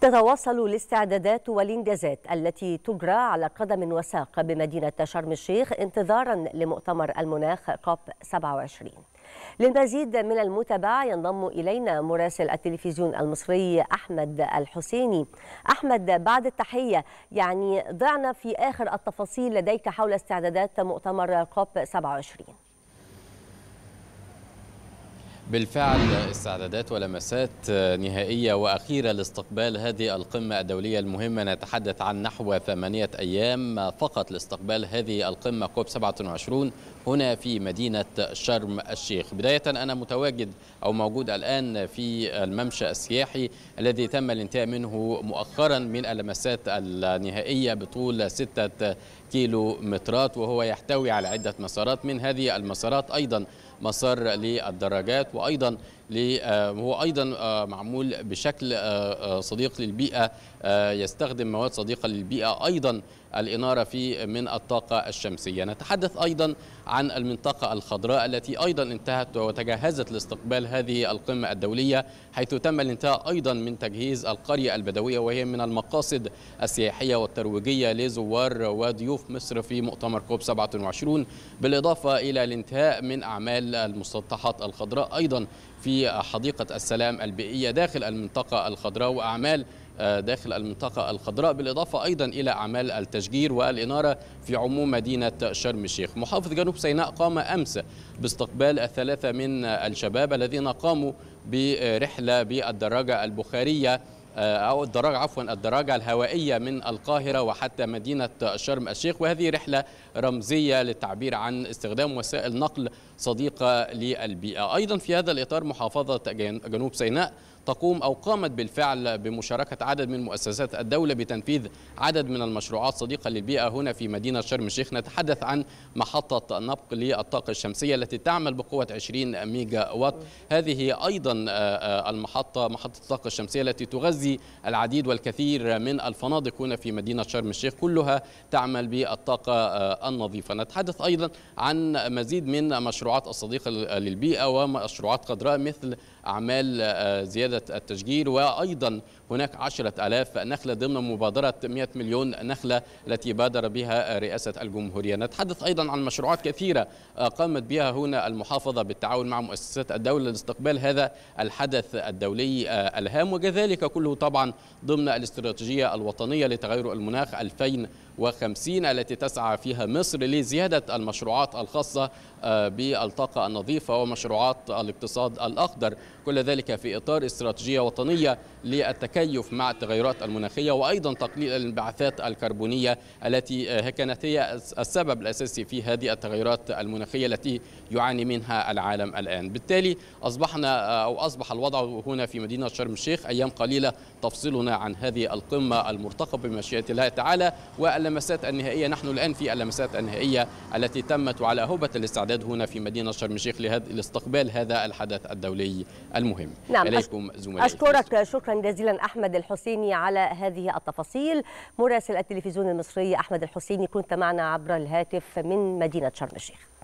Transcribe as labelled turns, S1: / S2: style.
S1: تتواصل الاستعدادات والانجازات التي تجرى على قدم وساق بمدينة شرم الشيخ انتظارا لمؤتمر المناخ كوب 27 للمزيد من المتابعة ينضم إلينا مراسل التلفزيون المصري أحمد الحسيني أحمد بعد التحية يعني ضعنا في آخر التفاصيل لديك حول استعدادات مؤتمر كوب 27
S2: بالفعل استعدادات ولمسات نهائية وأخيرة لاستقبال هذه القمة الدولية المهمة نتحدث عن نحو ثمانية أيام فقط لاستقبال هذه القمة كوب 27 هنا في مدينة شرم الشيخ بداية أنا متواجد أو موجود الآن في الممشى السياحي الذي تم الانتهاء منه مؤخرا من اللمسات النهائية بطول ستة كيلو مترات وهو يحتوي على عدة مسارات من هذه المسارات أيضا مسار للدراجات وايضا آه، هو أيضا آه، معمول بشكل آه، صديق للبيئة يستخدم مواد صديقة للبيئة أيضا الإنارة في من الطاقة الشمسية نتحدث أيضا عن المنطقة الخضراء التي أيضا انتهت وتجهزت لاستقبال هذه القمة الدولية حيث تم الانتهاء أيضا من تجهيز القرية البدوية وهي من المقاصد السياحية والترويجية لزوار وضيوف مصر في مؤتمر كوب 27 بالإضافة إلى الانتهاء من أعمال المسطحات الخضراء أيضا في في حديقة السلام البيئية داخل المنطقة الخضراء وأعمال آه، داخل المنطقة الخضراء بالإضافة أيضا إلى أعمال التشجير والإنارة في عموم مدينة شرم الشيخ محافظ جنوب سيناء قام أمس باستقبال الثلاثة من الشباب الذين قاموا برحلة بالدراجة البخارية آه، أو الدراجة عفوا الدراجة الهوائية من القاهرة وحتى مدينة شرم الشيخ وهذه رحلة رمزية للتعبير عن استخدام وسائل نقل صديقة للبيئة أيضا في هذا الإطار محافظة جنوب سيناء تقوم أو قامت بالفعل بمشاركة عدد من مؤسسات الدولة بتنفيذ عدد من المشروعات صديقة للبيئة هنا في مدينة شرم الشيخ نتحدث عن محطة نبق للطاقة الشمسية التي تعمل بقوة 20 ميجا وات هذه أيضا آه، آه، المحطة محطة الطاقة الشمسية التي تغذي العديد والكثير من الفنادق هنا في مدينة شرم الشيخ كلها تعمل بالطاقة آه، النظيفة نتحدث أيضا عن مزيد من مشروعات الصديقة للبيئة ومشروعات قدراء مثل أعمال زيادة عادة التشجير وأيضا هناك عشرة ألاف نخلة ضمن مبادرة 100 مليون نخلة التي بادر بها رئاسة الجمهورية نتحدث أيضا عن مشروعات كثيرة قامت بها هنا المحافظة بالتعاون مع مؤسسات الدولة لاستقبال هذا الحدث الدولي الهام وكذلك كله طبعا ضمن الاستراتيجية الوطنية لتغير المناخ 2050 التي تسعى فيها مصر لزيادة المشروعات الخاصة بالطاقة النظيفة ومشروعات الاقتصاد الأخضر كل ذلك في إطار استراتيجية استراتيجية وطنية للتكيف مع التغيرات المناخية وأيضا تقليل الانبعاثات الكربونية التي آه، كانت هي السبب الأساسي في هذه التغيرات المناخية التي يعاني منها العالم الآن بالتالي أصبحنا آه، أو أصبح الوضع هنا في مدينة شرم الشيخ أيام قليلة تفصلنا عن هذه القمة المرتقبة بمشيئة الله تعالى واللمسات النهائية نحن الآن في اللمسات النهائية التي تمت على أهبة الاستعداد هنا في مدينة شرم الشيخ لاستقبال هذا الحدث الدولي المهم نعم. إليكم زملائي
S1: أشكرك شكرا جزيلا أحمد الحسيني على هذه التفاصيل مراسل التلفزيون المصري أحمد الحسيني كنت معنا عبر الهاتف من مدينة شرم الشيخ